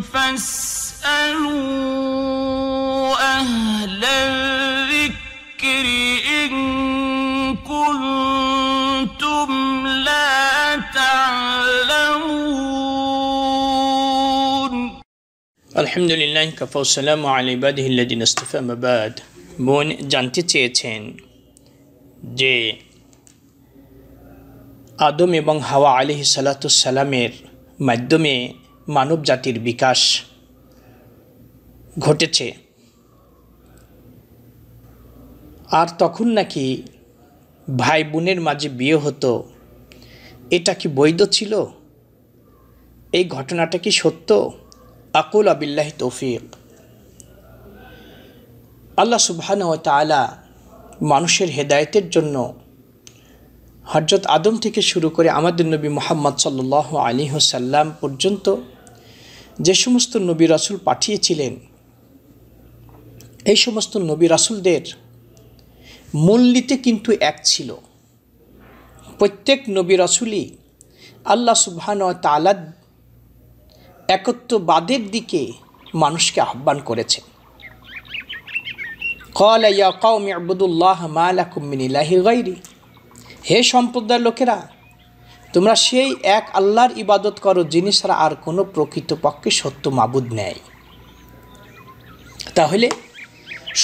فاسألوا أهل الذكر إن كنتم لا تعلمون الحمد لله كفى والسلام على عباده الذين اصطفى مباد বোন জানতে চেয়েছেন যে আদম এবং হাওয়া আলি সালাতুসালামের মাধ্যমে মানব জাতির বিকাশ ঘটেছে আর তখন নাকি ভাই বোনের মাঝে বিয়ে হতো এটা কি বৈধ ছিল এই ঘটনাটা কি সত্য আকুল আবিল্লাহ তৌফিক আল্লাহ সুবহান ও তালা মানুষের হেদায়তের জন্য হজরত আদম থেকে শুরু করে আমাদের নবী মোহাম্মদ সাল্ল আলী হোসাল্লাম পর্যন্ত যে সমস্ত নবী রাসুল পাঠিয়েছিলেন এই সমস্ত নবী রাসুলদের মূলনীতি কিন্তু এক ছিল প্রত্যেক নবী রাসুলই আল্লাহ সুবহান তালাদ একত্ববাদের দিকে মানুষকে আহ্বান করেছেন কলাইয়া ইয়া কৌম আবুদুল্লাহ মালাকুমিনী গাইরি হে সম্প্রদায়ের লোকেরা তোমরা সেই এক আল্লাহর ইবাদত করো যিনি ছাড়া আর কোনো প্রকৃতপক্ষে সত্য মাবুদ নেয় তাহলে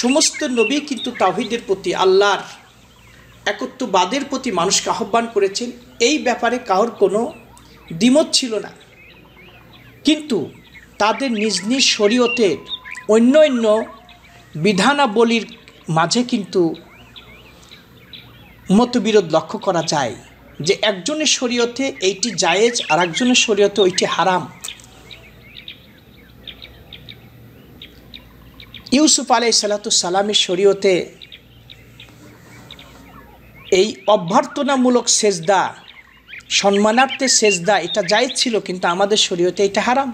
সমস্ত নবী কিন্তু তাহিদের প্রতি আল্লাহর একত্ববাদের প্রতি মানুষকে আহ্বান করেছেন এই ব্যাপারে কারোর কোনো দ্বিমত ছিল না কিন্তু তাদের নিজ নিজ শরীয়তের অন্য অন্য বিধানাবলীর মাঝে কিন্তু মতবিরোধ লক্ষ্য করা যায় যে একজনের শরীয়তে এইটি জায়েজ আর একজনের শরীয়তে ওইটি হারাম ইউসুফ আলাই সালাতু সালামের শরীয়তে এই অভ্যর্থনামূলক সেজদা সম্মানার্থে সেজদা এটা জায়েজ ছিল কিন্তু আমাদের শরীয়তে এটা হারাম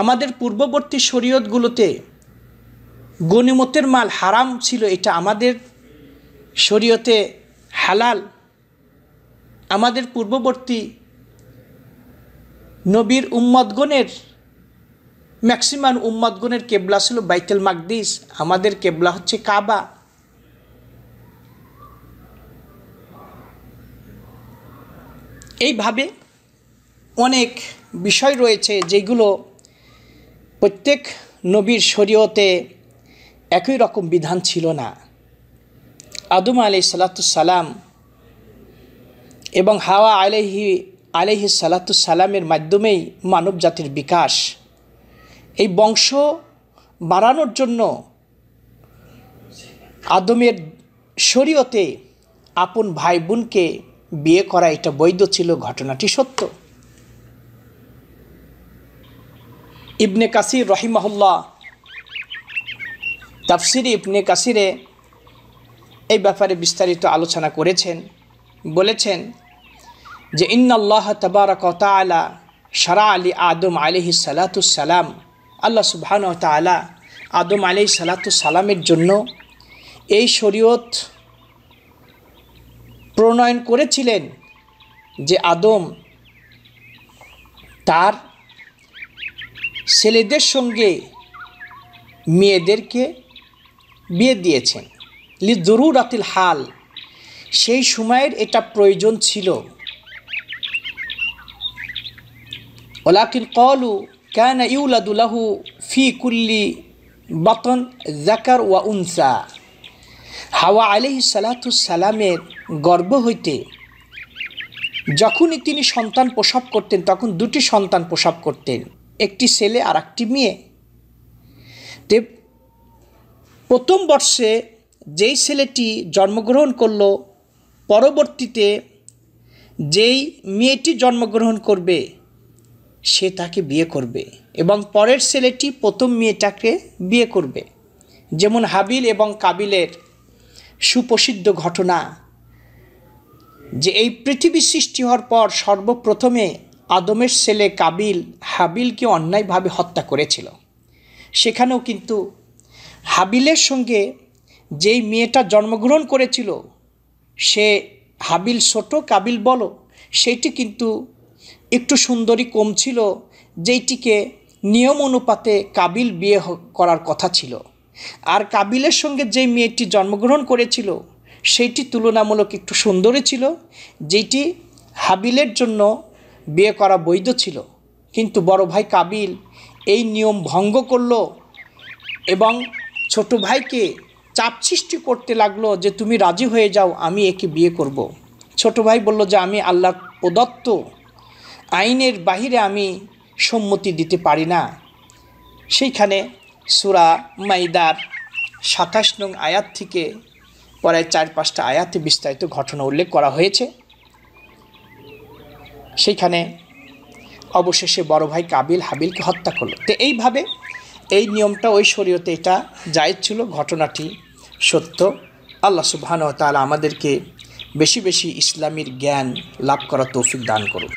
আমাদের পূর্ববর্তী শরীয়তগুলোতে গণিমতের মাল হারাম ছিল এটা আমাদের শরীয়তে হালাল আমাদের পূর্ববর্তী নবীর উম্মদগণের ম্যাক্সিমাম উম্মদগণের কেবলা ছিল বাইতেল মাকদিস আমাদের কেবলা হচ্ছে কাবা এইভাবে অনেক বিষয় রয়েছে যেগুলো প্রত্যেক নবীর শরীয়তে একই রকম বিধান ছিল না আদম আলি সালাম এবং হাওয়া আলাইহি আলাইহি সালামের মাধ্যমেই মানব জাতির বিকাশ এই বংশ বাড়ানোর জন্য আদমের শরীয়তে আপন ভাই বোনকে বিয়ে করা এটা বৈধ ছিল ঘটনাটি সত্য ইবনে কাসির রহিমহল্লা তাফসির ইবনে কাসিরে এই ব্যাপারে বিস্তারিত আলোচনা করেছেন বলেছেন যে ইন্নআল্লাহ তবারক তালা সারা আলী আদম আলিহি সালাতুসালাম আল্লাহ সুবহান তালা আদম আলি সালামের জন্য এই শরীয়ত প্রণয়ন করেছিলেন যে আদম তার ছেলেদের সঙ্গে মেয়েদেরকে বিয়ে দিয়েছেন লি জরুরাতিল হাল সেই সময়ের এটা প্রয়োজন ছিল ওলাকিন কলু كان ইউলাদুলাহু ফি কুল্লি বতন জাকার ওয়া উনসা হাওয়া আলহি সালাতু সালামের গর্ব হইতে যখনই তিনি সন্তান প্রসব করতেন তখন দুটি সন্তান প্রসব করতেন একটি ছেলে আর একটি মেয়ে তে প্রথম বর্ষে যেই ছেলেটি জন্মগ্রহণ করলো পরবর্তীতে যেই মেয়েটি জন্মগ্রহণ করবে সে তাকে বিয়ে করবে এবং পরের ছেলেটি প্রথম মেয়েটাকে বিয়ে করবে যেমন হাবিল এবং কাবিলের সুপ্রসিদ্ধ ঘটনা যে এই পৃথিবী সৃষ্টি হওয়ার পর সর্বপ্রথমে আদমের ছেলে কাবিল হাবিলকে অন্যায়ভাবে হত্যা করেছিল সেখানেও কিন্তু হাবিলের সঙ্গে যেই মেয়েটা জন্মগ্রহণ করেছিল সে হাবিল ছোট কাবিল বলো সেইটি কিন্তু একটু সুন্দরী কম ছিল যেইটিকে নিয়ম অনুপাতে কাবিল বিয়ে করার কথা ছিল আর কাবিলের সঙ্গে যে মেয়েটি জন্মগ্রহণ করেছিল সেইটি তুলনামূলক একটু সুন্দরী ছিল যেটি হাবিলের জন্য বিয়ে করা বৈধ ছিল কিন্তু বড় ভাই কাবিল এই নিয়ম ভঙ্গ করল এবং ছোট ভাইকে চাপ সৃষ্টি করতে লাগলো যে তুমি রাজি হয়ে যাও আমি একে বিয়ে করব। ছোট ভাই বলল যে আমি আল্লাহ প্রদত্ত আইনের বাহিরে আমি সম্মতি দিতে পারি না সেইখানে সুরা মাইদার সাতাশ নং আয়াত থেকে পরে চার পাঁচটা আয়াতে বিস্তারিত ঘটনা উল্লেখ করা হয়েছে সেইখানে অবশেষে বড় ভাই কাবিল হাবিলকে হত্যা করলো তো এইভাবে এই নিয়মটা ওই শরীয়তে এটা যায় ছিল ঘটনাটি সত্য আল্লাহ সুবহান তালা আমাদেরকে বেশি বেশি ইসলামীর জ্ঞান লাভ করার তৌফিক দান করুন